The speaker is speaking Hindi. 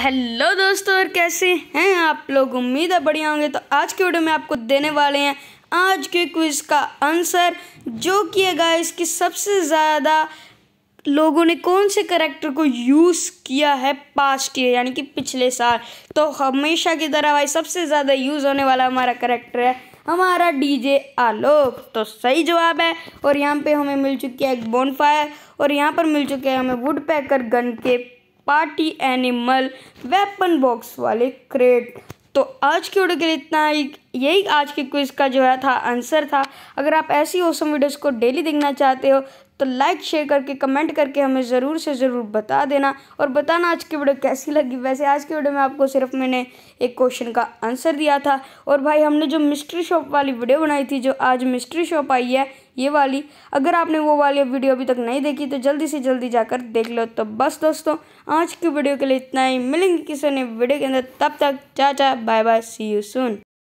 हेलो दोस्तों और कैसे हैं आप लोग उम्मीद है बढ़िया होंगे तो आज के वीडियो में आपको देने वाले हैं आज के क्विज़ का आंसर जो कि है गाइस कि सबसे ज़्यादा लोगों ने कौन से करेक्टर को यूज़ किया है पास्ट ईयर यानी कि पिछले साल तो हमेशा की तरह भाई सबसे ज़्यादा यूज़ होने वाला हमारा करेक्टर है हमारा डीजे आलोक तो सही जवाब है और यहाँ पे हमें मिल चुकी है एक बोनफायर और यहाँ पर मिल चुके हैं हमें वुड पैकर गन के पार्टी एनिमल वेपन बॉक्स वाले क्रेट तो आज की वीडियो के लिए इतना ही यही आज के क्विज़ का जो है था आंसर था अगर आप ऐसी ओसम वीडियोस को डेली देखना चाहते हो तो लाइक शेयर करके कमेंट करके हमें ज़रूर से ज़रूर बता देना और बताना आज की वीडियो कैसी लगी वैसे आज की वीडियो में आपको सिर्फ मैंने एक क्वेश्चन का आंसर दिया था और भाई हमने जो मिस्ट्री शॉप वाली वीडियो बनाई थी जो आज मिस्ट्री शॉप आई है ये वाली अगर आपने वो वाली वीडियो अभी तक नहीं देखी तो जल्दी से जल्दी जाकर देख लो तो बस दोस्तों आज की वीडियो के लिए इतना ही मिलेंगे किसी ने वीडियो के अंदर तब तक चाचा bye bye see you soon